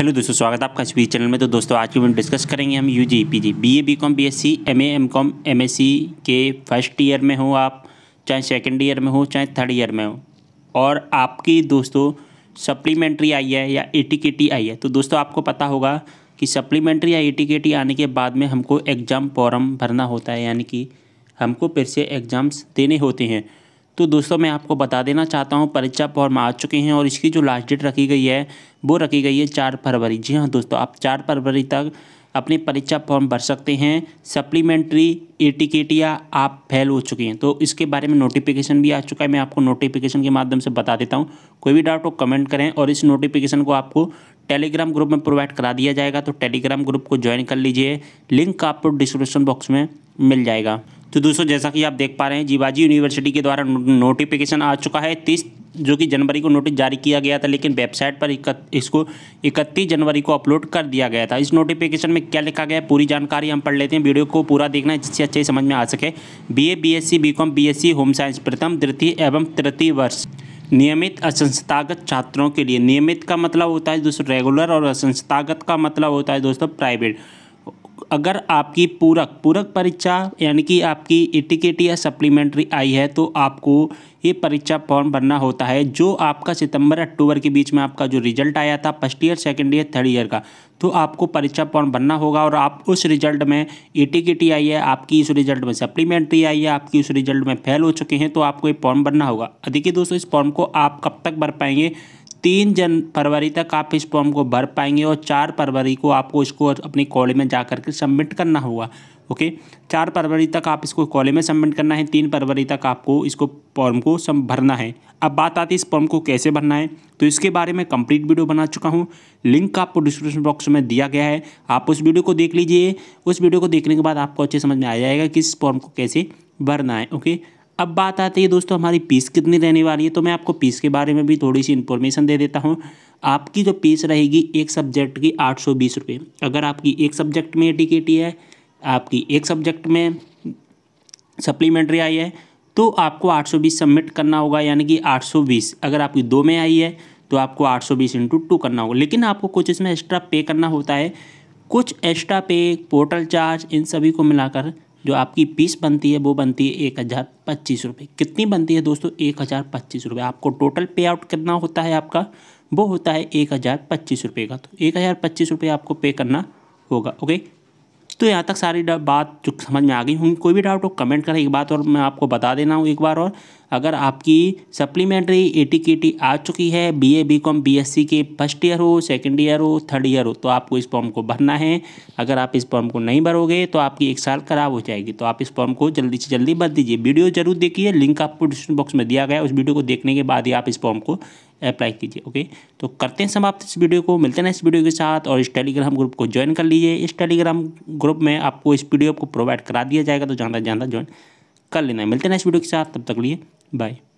hello दोस्तों स्वागत है आपका स्पीच चैनल में तो दोस्तों आज की हम डिस्कस करेंगे हम U G P G B A B com B S C M A M com M S C के फर्स्ट ईयर में हो आप चाहे सेकेंड ईयर में हो चाहे थर्ड ईयर में हो और आपकी दोस्तों सप्लीमेंट्री आई है या ए टी के टी आई है तो दोस्तों आपको पता होगा कि सप्लीमेंट्री या ए टी के टी आने के बाद में हमको एग्ज़ाम फॉर्म भरना होता है यानी कि हमको फिर से एग्ज़ाम्स देने होते हैं तो दोस्तों मैं आपको बता देना चाहता हूँ परीक्षा फॉर्म आ चुके हैं और इसकी जो लास्ट डेट रखी गई है वो रखी गई है चार फरवरी जी हाँ दोस्तों आप चार फरवरी तक अपने परीक्षा फॉर्म भर सकते हैं सप्लीमेंट्री एटिकेट या आप फेल हो चुके हैं तो इसके बारे में नोटिफिकेशन भी आ चुका है मैं आपको नोटिफिकेशन के माध्यम से बता देता हूँ कोई भी डाउट हो कमेंट करें और इस नोटिफिकेशन को आपको टेलीग्राम ग्रुप में प्रोवाइड करा दिया जाएगा तो टेलीग्राम ग्रुप को ज्वाइन कर लीजिए लिंक आपको डिस्क्रिप्शन बॉक्स में मिल जाएगा तो दोस्तों जैसा कि आप देख पा रहे हैं जीवाजी यूनिवर्सिटी के द्वारा नोटिफिकेशन आ चुका है तीस जो कि जनवरी को नोटिस जारी किया गया था लेकिन वेबसाइट पर इक इसको इकतीस जनवरी को अपलोड कर दिया गया था इस नोटिफिकेशन में क्या लिखा गया पूरी जानकारी हम पढ़ लेते हैं वीडियो को पूरा देखना है जिससे अच्छे समझ में आ सके BA BSc BCom BSc home science प्रथम द्वितीय एवं तृतीय वर्ष नियमित असंस्थागत छात्रों के लिए नियमित का मतलब होता है दोस्तों रेगुलर और असंस्थागत का मतलब होता है दोस्तों प्राइवेट अगर आपकी पूरक पूरक परीक्षा यानी कि आपकी इटिकेट या सप्लीमेंट्री आई है तो आपको ये परीक्षा फॉर्म भरना होता है जो आपका सितंबर अक्टूबर के बीच में आपका जो रिजल्ट आया था first year second year third year का तो आपको परीक्षा फॉर्म भरना होगा और आप उस रिजल्ट में ए टी आई है आपकी इस रिजल्ट में सप्लीमेंट्री आई है आपकी उस रिजल्ट में फेल हो चुके हैं तो आपको ये फॉर्म भरना होगा देखिए दोस्तों इस फॉर्म को आप कब तक भर पाएंगे तीन जन फरवरी तक आप इस फॉर्म को भर पाएंगे और चार फरवरी को आपको इसको अपने कॉलेज में जा करके सबमिट करना होगा ओके चार फरवरी तक आप इसको कॉलेज में सबमिट करना है तीन फरवरी तक आपको इसको फॉर्म को सब भरना है अब बात आती है इस फॉर्म को कैसे भरना है तो इसके बारे में कंप्लीट वीडियो बना चुका हूँ लिंक आपको डिस्क्रिप्शन बॉक्स में दिया गया है आप उस वीडियो को देख लीजिए उस वीडियो को देखने के बाद आपको अच्छे समझ में आ जाएगा कि इस फॉर्म को कैसे भरना है ओके अब बात आती है दोस्तों हमारी पीस कितनी रहने वाली है तो मैं आपको पीस के बारे में भी थोड़ी सी इन्फॉर्मेशन दे देता हूँ आपकी जो पीस रहेगी एक सब्जेक्ट की आठ सौ बीस रुपये अगर आपकी एक सब्जेक्ट में टी है आपकी एक सब्जेक्ट में सप्लीमेंट्री आई है तो आपको आठ सौ बीस सबमिट करना होगा यानी कि आठ सौ बीस अगर आपकी दो में आई है तो आपको आठ सौ बीस इंटू टू करना होगा लेकिन आपको कुछ इसमें एक्स्ट्रा पे करना होता है कुछ एक्स्ट्रा पे पोर्टल चार्ज इन सभी को मिलाकर जो आपकी फीस बनती है वो बनती है एक हज़ार पच्चीस रुपये कितनी बनती है दोस्तों एक हज़ार पच्चीस रुपये आपको टोटल पे आउट कितना होता है आपका वो होता है एक हज़ार पच्चीस रुपये का तो एक हज़ार पच्चीस रुपये आपको पे करना होगा ओके तो यहाँ तक सारी बात जो समझ में आ गई होंगी कोई भी डाउट हो कमेंट करें एक बात और मैं आपको बता देना हूँ एक बार और अगर आपकी सप्लीमेंट्री ए टी आ चुकी है B B A com B S C के फर्स्ट ईयर हो सेकेंड ईयर हो थर्ड ईयर हो तो आपको इस फॉर्म को भरना है अगर आप इस फॉर्म को नहीं भरोगे तो आपकी एक साल खराब हो जाएगी तो आप इस फॉर्म को जल्दी से जल्दी भर दीजिए वीडियो जरूर देखिए लिंक आपको डिस्क्रिप्शन बॉक्स में दिया गया उस वीडियो को देखने के बाद ही आप इस फॉर्म को अप्लाई कीजिए ओके तो करते हैं समाप्त इस वीडियो को मिलते हैं इस वीडियो के साथ और इस टेलीग्राम ग्रुप को ज्वाइन कर लीजिए इस टेलीग्राम ग्रुप में आपको इस पी को प्रोवाइड करा दिया जाएगा तो ज़्यादा ज़्यादा ज्वाइन कर लेना है मिलते हैं नेक्स्ट वीडियो के साथ तब तक लिए बाय